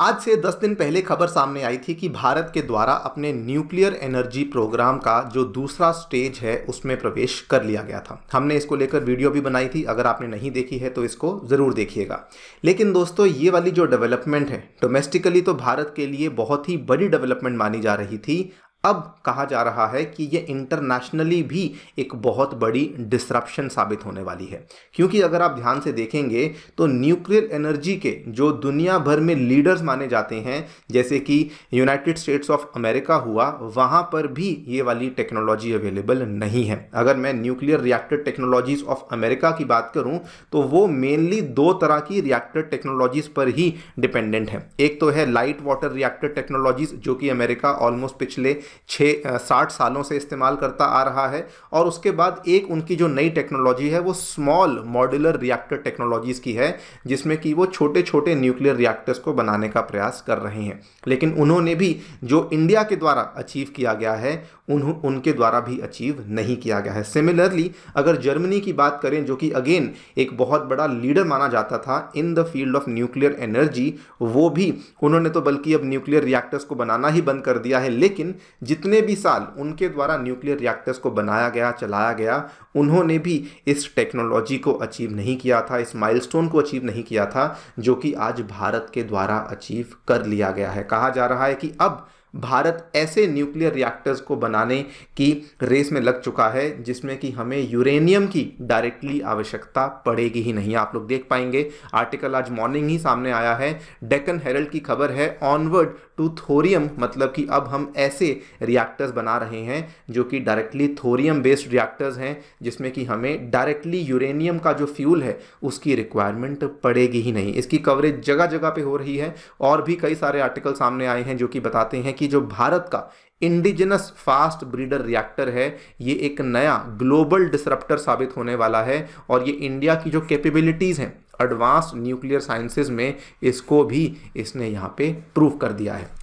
आज से 10 दिन पहले खबर सामने आई थी कि भारत के द्वारा अपने न्यूक्लियर एनर्जी प्रोग्राम का जो दूसरा स्टेज है उसमें प्रवेश कर लिया गया था हमने इसको लेकर वीडियो भी बनाई थी अगर आपने नहीं देखी है तो इसको ज़रूर देखिएगा लेकिन दोस्तों ये वाली जो डेवलपमेंट है डोमेस्टिकली तो भारत के लिए बहुत ही बड़ी डेवलपमेंट मानी जा रही थी अब कहा जा रहा है कि ये इंटरनेशनली भी एक बहुत बड़ी डिसरप्शन साबित होने वाली है क्योंकि अगर आप ध्यान से देखेंगे तो न्यूक्लियर एनर्जी के जो दुनिया भर में लीडर्स माने जाते हैं जैसे कि यूनाइटेड स्टेट्स ऑफ अमेरिका हुआ वहाँ पर भी ये वाली टेक्नोलॉजी अवेलेबल नहीं है अगर मैं nuclear reacted technologies of America की बात करूँ तो वो मेनली दो तरह की रिएक्टेड टेक्नोलॉजीज पर ही डिपेंडेंट है एक तो है लाइट वाटर रिएक्टेड टेक्नोलॉजीज जो कि अमेरिका ऑलमोस्ट पिछले छः साठ सालों से इस्तेमाल करता आ रहा है और उसके बाद एक उनकी जो नई टेक्नोलॉजी है वो स्मॉल मॉड्यूलर रिएक्टर टेक्नोलॉजीज़ की है जिसमें कि वो छोटे छोटे न्यूक्लियर रिएक्टर्स को बनाने का प्रयास कर रहे हैं लेकिन उन्होंने भी जो इंडिया के द्वारा अचीव किया गया है उन उनके द्वारा भी अचीव नहीं किया गया है सिमिलरली अगर जर्मनी की बात करें जो कि अगेन एक बहुत बड़ा लीडर माना जाता था in the field of nuclear energy वो भी उन्होंने तो बल्कि अब न्यूक्लियर रिएक्टर्स को बनाना ही बंद कर दिया है लेकिन जितने भी साल उनके द्वारा न्यूक्लियर रिएक्टर्स को बनाया गया चलाया गया उन्होंने भी इस टेक्नोलॉजी को अचीव नहीं किया था इस माइलस्टोन को अचीव नहीं किया था जो कि आज भारत के द्वारा अचीव कर लिया गया है कहा जा रहा है कि अब भारत ऐसे न्यूक्लियर रिएक्टर्स को बनाने की रेस में लग चुका है जिसमें कि हमें यूरेनियम की डायरेक्टली आवश्यकता पड़ेगी ही नहीं आप लोग देख पाएंगे आर्टिकल आज मॉर्निंग ही सामने आया है डेकन हेरल्ड की खबर है ऑनवर्ड टू थोरियम मतलब कि अब हम ऐसे रिएक्टर्स बना रहे हैं जो कि डायरेक्टली थोरियम बेस्ड रिएक्टर्स हैं जिसमें कि हमें डायरेक्टली यूरेनियम का जो फ्यूल है उसकी रिक्वायरमेंट पड़ेगी ही नहीं इसकी कवरेज जगह जगह पे हो रही है और भी कई सारे आर्टिकल सामने आए हैं जो कि बताते हैं कि जो भारत का इंडिजिनस फास्ट ब्रीडर रिएक्टर है ये एक नया ग्लोबल डिसरप्टर साबित होने वाला है और ये इंडिया की जो कैपेबिलिटीज़ हैं एडवांस्ड न्यूक्लियर साइंसेज में इसको भी इसने यहाँ पे प्रूव कर दिया है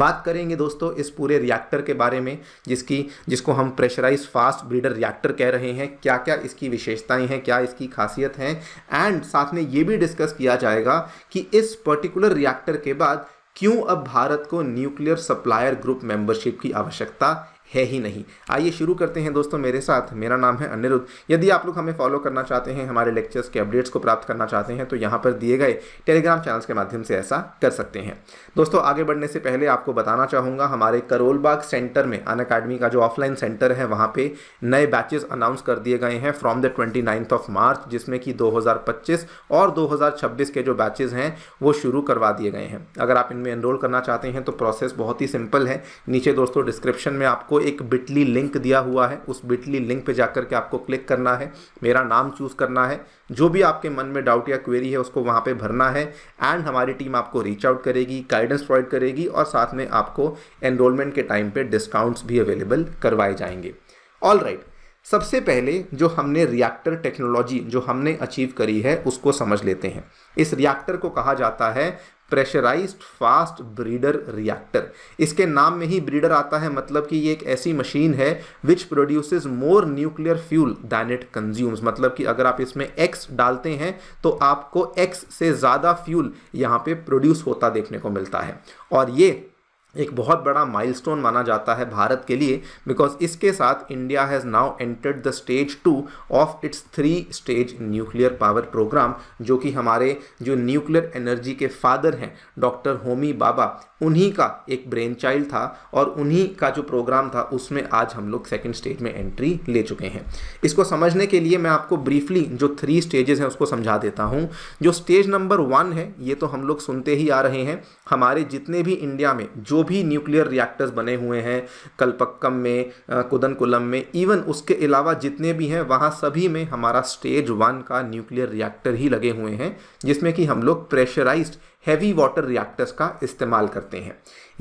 बात करेंगे दोस्तों इस पूरे रिएक्टर के बारे में जिसकी जिसको हम प्रेशराइज फास्ट ब्रीडर रिएक्टर कह रहे हैं क्या क्या इसकी विशेषताएं हैं क्या इसकी खासियत हैं एंड साथ में ये भी डिस्कस किया जाएगा कि इस पर्टिकुलर रिएक्टर के बाद क्यों अब भारत को न्यूक्लियर सप्लायर ग्रुप मेंबरशिप की आवश्यकता है ही नहीं आइए शुरू करते हैं दोस्तों मेरे साथ मेरा नाम है अनिरुद्ध यदि आप लोग हमें फॉलो करना चाहते हैं हमारे लेक्चर्स के अपडेट्स को प्राप्त करना चाहते हैं तो यहाँ पर दिए गए टेलीग्राम चैनल्स के माध्यम से ऐसा कर सकते हैं दोस्तों आगे बढ़ने से पहले आपको बताना चाहूँगा हमारे करोलबाग सेंटर में अन का जो ऑफलाइन सेंटर है वहाँ पर नए बैचेज अनाउंस कर दिए गए हैं from the twenty of March जिसमें कि दो और दो के जो बैचेज हैं वो शुरू करवा दिए गए हैं अगर आप इनमें एनरोल करना चाहते हैं तो प्रोसेस बहुत ही सिंपल है नीचे दोस्तों डिस्क्रिप्शन में आपको आपको एक बिटली लिंक दिया हुआ है उस बिटली लिंक पे जाकर के आपको क्लिक करना है मेरा नाम चूज़ करना है जो भी आपके मन में डाउट या क्वेरी है उसको वहाँ पे भरना है एंड हमारी टीम आपको रीच आउट करेगी गाइडेंस प्रोवाइड करेगी और साथ में आपको एनरोलमेंट के टाइम पर डिस्काउंट्स भी अवेलेबल करवाए जाएंगे ऑल राइट right. सबसे पहले जो हमने रिएक्टर टेक्नोलॉजी जो हमने अचीव करी है उसको समझ लेते हैं इस रिएक्टर को कहा जाता है प्रेशराइज्ड फास्ट ब्रीडर रिएक्टर इसके नाम में ही ब्रीडर आता है मतलब कि ये एक ऐसी मशीन है which produces more nuclear fuel than it consumes मतलब कि अगर आप इसमें एक्स डालते हैं तो आपको एक्स से ज़्यादा फ्यूल यहाँ पे प्रोड्यूस होता देखने को मिलता है और ये एक बहुत बड़ा माइलस्टोन माना जाता है भारत के लिए बिकॉज इसके साथ India has now entered the stage two of its three stage nuclear power programme जो कि हमारे जो न्यूक्लियर एनर्जी के फादर हैं डॉक्टर होमी बाबा उन्हीं का एक ब्रेन चाइल्ड था और उन्हीं का जो प्रोग्राम था उसमें आज हम लोग सेकेंड स्टेज में एंट्री ले चुके हैं इसको समझने के लिए मैं आपको ब्रीफली जो थ्री स्टेजेस हैं उसको समझा देता हूँ जो स्टेज नंबर वन है ये तो हम लोग सुनते ही आ रहे हैं हमारे जितने भी इंडिया में जो भी न्यूक्लियर रिएक्टर्स बने हुए हैं कलपक्कम में कुदनकुलम में इवन उसके अलावा जितने भी हैं वहाँ सभी में हमारा स्टेज वन का न्यूक्लियर रिएक्टर ही लगे हुए हैं जिसमें कि हम लोग प्रेशराइज्ड हैवी वाटर रिएक्टर्स का इस्तेमाल करते हैं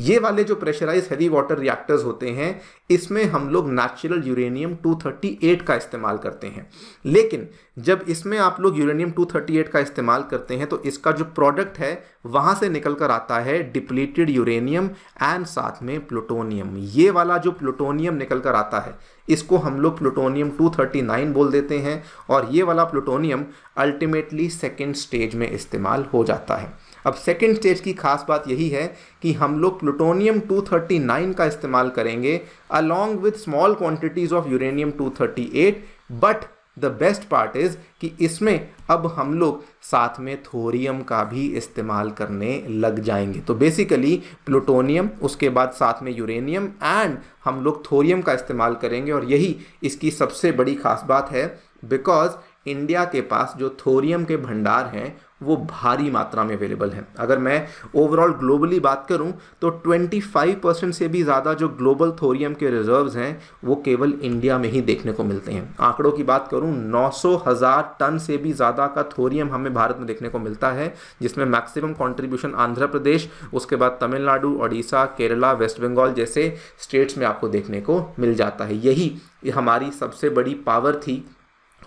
ये वाले जो प्रेशराइज हैवी वाटर रिएक्टर्स होते हैं इसमें हम लोग नेचुरल यूरेनियम 238 का इस्तेमाल करते हैं लेकिन जब इसमें आप लोग यूरेनियम 238 का इस्तेमाल करते हैं तो इसका जो प्रोडक्ट है वहाँ से निकल कर आता है डिप्लीटेड यूरेनियम एंड साथ में प्लूटोनियम ये वाला जो प्लूटोनियम निकल कर आता है इसको हम लोग प्लूटोनियम 239 बोल देते हैं और ये वाला प्लूटोनियम अल्टीमेटली सेकेंड स्टेज में इस्तेमाल हो जाता है अब सेकेंड स्टेज की खास बात यही है कि हम लोग प्लूटोनियम 239 का इस्तेमाल करेंगे along with small quantities of uranium 238 but the best part is कि इसमें अब हम लोग साथ में थोरियम का भी इस्तेमाल करने लग जाएंगे तो बेसिकली प्लूटोनियम उसके बाद साथ में यूरेनियम एंड हम लोग थोरियम का इस्तेमाल करेंगे और यही इसकी सबसे बड़ी खास बात है बिकॉज इंडिया के पास जो थोरियम के भंडार हैं वो भारी मात्रा में अवेलेबल है अगर मैं ओवरऑल ग्लोबली बात करूं तो 25 परसेंट से भी ज़्यादा जो ग्लोबल थोरियम के रिजर्व्स हैं वो केवल इंडिया में ही देखने को मिलते हैं आंकड़ों की बात करूं 900 हज़ार टन से भी ज़्यादा का थोरियम हमें भारत में देखने को मिलता है जिसमें मैक्सिमम कॉन्ट्रीब्यूशन आंध्र प्रदेश उसके बाद तमिलनाडु उड़ीसा केरला वेस्ट बंगाल जैसे स्टेट्स में आपको देखने को मिल जाता है यही हमारी सबसे बड़ी पावर थी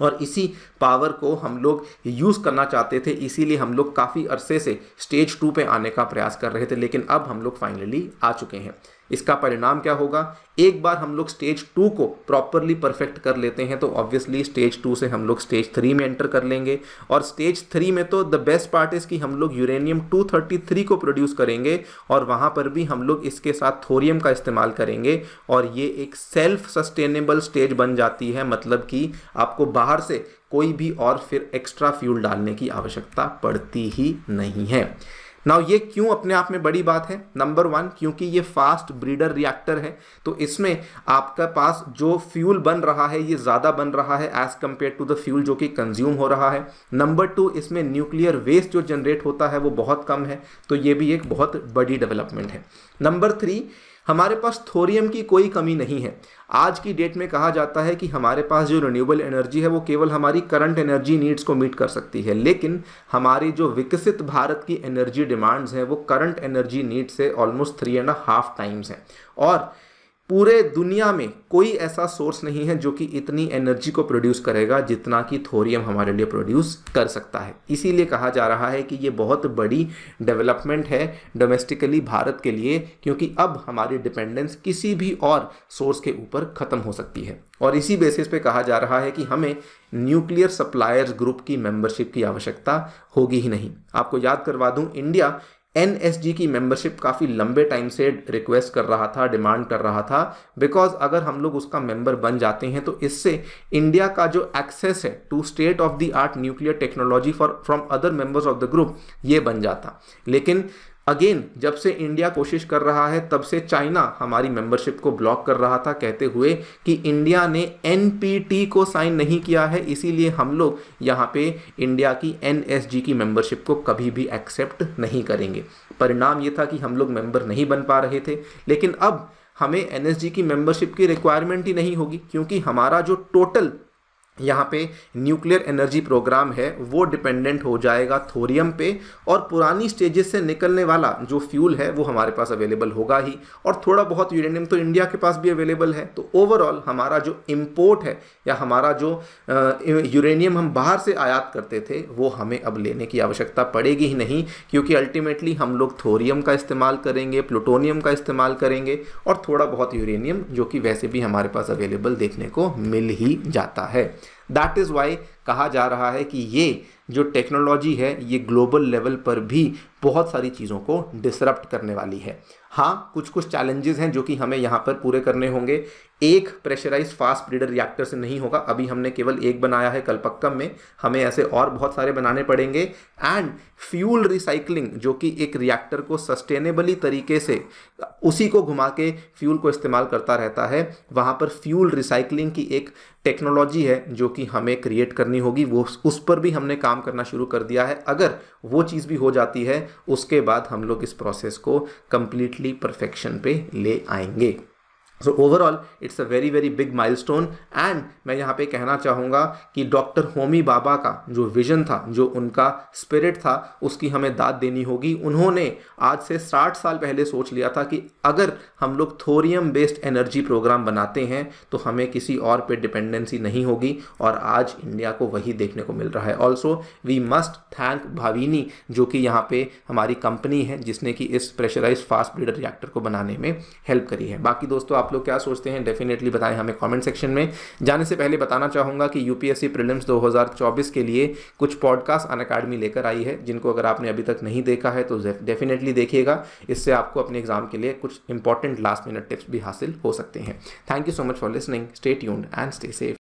और इसी पावर को हम लोग यूज़ करना चाहते थे इसीलिए हम लोग काफ़ी अरसे से स्टेज टू पे आने का प्रयास कर रहे थे लेकिन अब हम लोग फाइनली आ चुके हैं इसका परिणाम क्या होगा एक बार हम लोग स्टेज टू को प्रॉपरली परफेक्ट कर लेते हैं तो ऑब्वियसली स्टेज टू से हम लोग स्टेज थ्री में एंटर कर लेंगे और स्टेज थ्री में तो द बेस्ट पार्ट इज़ कि हम लोग यूरेनियम टू थर्टी थ्री को प्रोड्यूस करेंगे और वहाँ पर भी हम लोग इसके साथ थोरियम का इस्तेमाल करेंगे और ये एक सेल्फ सस्टेनेबल स्टेज बन जाती है मतलब कि आपको बाहर से कोई भी और फिर एक्स्ट्रा फ्यूल डालने की आवश्यकता पड़ती ही नहीं है नाउ ये क्यों अपने आप में बड़ी बात है नंबर वन क्योंकि ये फास्ट ब्रीडर रिएक्टर है तो इसमें आपका पास जो फ्यूल बन रहा है ये ज़्यादा बन रहा है as compare to the fuel जो कि कंज्यूम हो रहा है नंबर टू इसमें न्यूक्लियर वेस्ट जो जनरेट होता है वो बहुत कम है तो ये भी एक बहुत बड़ी डेवलपमेंट है नंबर थ्री हमारे पास थोरियम की कोई कमी नहीं है आज की डेट में कहा जाता है कि हमारे पास जो रिन्यूएबल एनर्जी है वो केवल हमारी करंट एनर्जी नीड्स को मीट कर सकती है लेकिन हमारी जो विकसित भारत की एनर्जी डिमांड्स हैं वो करंट एनर्जी नीड्स से almost three and half times हैं और पूरे दुनिया में कोई ऐसा सोर्स नहीं है जो कि इतनी एनर्जी को प्रोड्यूस करेगा जितना कि थोरियम हमारे लिए प्रोड्यूस कर सकता है इसीलिए कहा जा रहा है कि ये बहुत बड़ी डेवलपमेंट है डोमेस्टिकली भारत के लिए क्योंकि अब हमारी डिपेंडेंस किसी भी और सोर्स के ऊपर ख़त्म हो सकती है और इसी बेसिस पे कहा जा रहा है कि हमें न्यूक्लियर सप्लायर्स ग्रुप की मेंबरशिप की आवश्यकता होगी ही नहीं आपको याद करवा दूं इंडिया एन की मेंबरशिप काफ़ी लंबे टाइम से रिक्वेस्ट कर रहा था डिमांड कर रहा था बिकॉज अगर हम लोग उसका मेंबर बन जाते हैं तो इससे इंडिया का जो एक्सेस है to state of the art nuclear technology for from other members of the group ये बन जाता लेकिन अगेन जब से इंडिया कोशिश कर रहा है तब से चाइना हमारी मेंबरशिप को ब्लॉक कर रहा था कहते हुए कि इंडिया ने एन को साइन नहीं किया है इसीलिए हम लोग यहाँ पे इंडिया की एन की मेंबरशिप को कभी भी एक्सेप्ट नहीं करेंगे परिणाम ये था कि हम लोग मेंबर नहीं बन पा रहे थे लेकिन अब हमें एन की मेंबरशिप की रिक्वायरमेंट ही नहीं होगी क्योंकि हमारा जो टोटल यहाँ पे न्यूक्लियर एनर्जी प्रोग्राम है वो डिपेंडेंट हो जाएगा थोरियम पे और पुरानी स्टेजेस से निकलने वाला जो फ्यूल है वो हमारे पास अवेलेबल होगा ही और थोड़ा बहुत यूरेनियम तो इंडिया के पास भी अवेलेबल है तो ओवरऑल हमारा जो इम्पोर्ट है या हमारा जो यूरेनियम हम बाहर से आयात करते थे वो हमें अब लेने की आवश्यकता पड़ेगी ही नहीं क्योंकि अल्टीमेटली हम लोग थोरियम का इस्तेमाल करेंगे प्लूटोनियम का इस्तेमाल करेंगे और थोड़ा बहुत यूरेनियम जो कि वैसे भी हमारे पास अवेलेबल देखने को मिल ही जाता है दैट इज़ वाई कहा जा रहा है कि ये जो टेक्नोलॉजी है ये ग्लोबल लेवल पर भी बहुत सारी चीज़ों को डिसरप्ट करने वाली है हाँ कुछ कुछ चैलेंजेस हैं जो कि हमें यहाँ पर पूरे करने होंगे एक प्रेशराइज फास्ट ब्रीडर रिएक्टर से नहीं होगा अभी हमने केवल एक बनाया है कलपक्कम में हमें ऐसे और बहुत सारे बनाने पड़ेंगे एंड फ्यूल रिसाइकलिंग जो कि एक रिएक्टर को सस्टेनेबली तरीके से उसी को घुमा के फ्यूल को इस्तेमाल करता रहता है वहाँ पर फ्यूल रिसाइकलिंग की एक टेक्नोलॉजी है जो कि हमें क्रिएट करनी होगी वो उस पर भी हमने काम करना शुरू कर दिया है अगर वो चीज़ भी हो जाती है उसके बाद हम लोग इस प्रोसेस को कम्प्लीटली परफेक्शन पर ले आएंगे so overall it's a very very big milestone and मैं यहाँ पे कहना चाहूँगा कि डॉक्टर होमी बाबा का जो विजन था जो उनका स्पिरिट था उसकी हमें दाद देनी होगी उन्होंने आज से 60 साल पहले सोच लिया था कि अगर हम लोग थोरियम बेस्ड एनर्जी प्रोग्राम बनाते हैं तो हमें किसी और पे डिपेंडेंसी नहीं होगी और आज इंडिया को वही देखने को मिल रहा है also we must thank Bhavini जो कि यहाँ पर हमारी कंपनी है जिसने कि इस प्रेशराइज फास्ट ब्रीडर रिएक्टर को बनाने में हेल्प करी है बाकी दोस्तों आप आप लोग क्या सोचते हैं डेफिनेटली बताएं हमें कमेंट सेक्शन में जाने से पहले बताना चाहूंगा कि यूपीएससी प्रीलिम्स 2024 के लिए कुछ पॉडकास्ट अन अकाडमी लेकर आई है जिनको अगर आपने अभी तक नहीं देखा है तो डेफिनेटली देखिएगा इससे आपको अपने एग्जाम के लिए कुछ इंपॉर्टेंट लास्ट मिनट टिप्स भी हासिल हो सकते हैं thank you so much for listening stay tuned and stay safe